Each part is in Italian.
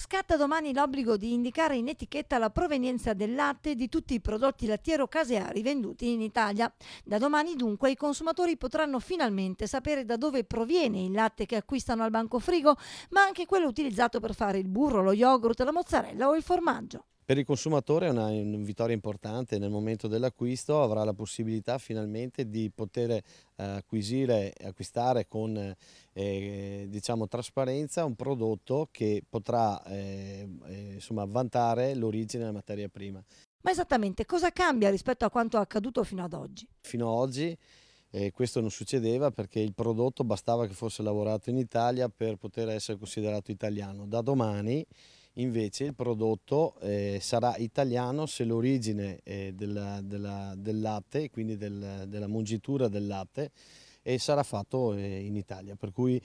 Scatta domani l'obbligo di indicare in etichetta la provenienza del latte di tutti i prodotti lattiero-caseari venduti in Italia. Da domani dunque i consumatori potranno finalmente sapere da dove proviene il latte che acquistano al banco frigo, ma anche quello utilizzato per fare il burro, lo yogurt, la mozzarella o il formaggio. Per il consumatore è una, una vittoria importante nel momento dell'acquisto, avrà la possibilità finalmente di poter eh, acquisire, acquistare con eh, eh, diciamo, trasparenza un prodotto che potrà eh, eh, insomma, vantare l'origine della materia prima. Ma esattamente cosa cambia rispetto a quanto accaduto fino ad oggi? Fino ad oggi eh, questo non succedeva perché il prodotto bastava che fosse lavorato in Italia per poter essere considerato italiano. Da domani Invece il prodotto eh, sarà italiano se l'origine eh, della, della, del latte, quindi del, della mungitura del latte, sarà fatto eh, in Italia. Per cui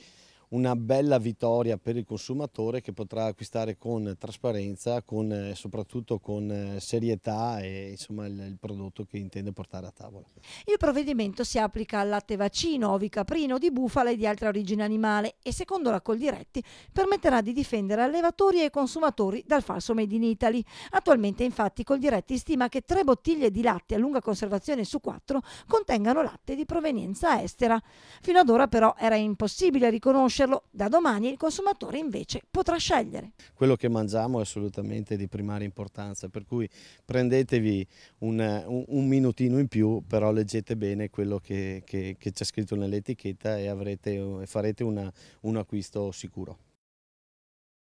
una bella vittoria per il consumatore che potrà acquistare con trasparenza, con, eh, soprattutto con eh, serietà e insomma, il, il, prodotto che intende portare a tavola. Il provvedimento si applica al latte vaccino, ovi caprino, di bufala e di altra origine animale e secondo la Coldiretti permetterà di difendere allevatori e consumatori dal falso made in Italy. Attualmente infatti Coldiretti stima che tre bottiglie di latte a lunga conservazione su quattro contengano latte di provenienza estera. Fino ad ora però era impossibile riconoscere conoscerlo, da domani il consumatore invece potrà scegliere. Quello che mangiamo è assolutamente di primaria importanza, per cui prendetevi un, un, un minutino in più, però leggete bene quello che, c'è scritto nell'etichetta e, avrete, farete una, un acquisto sicuro.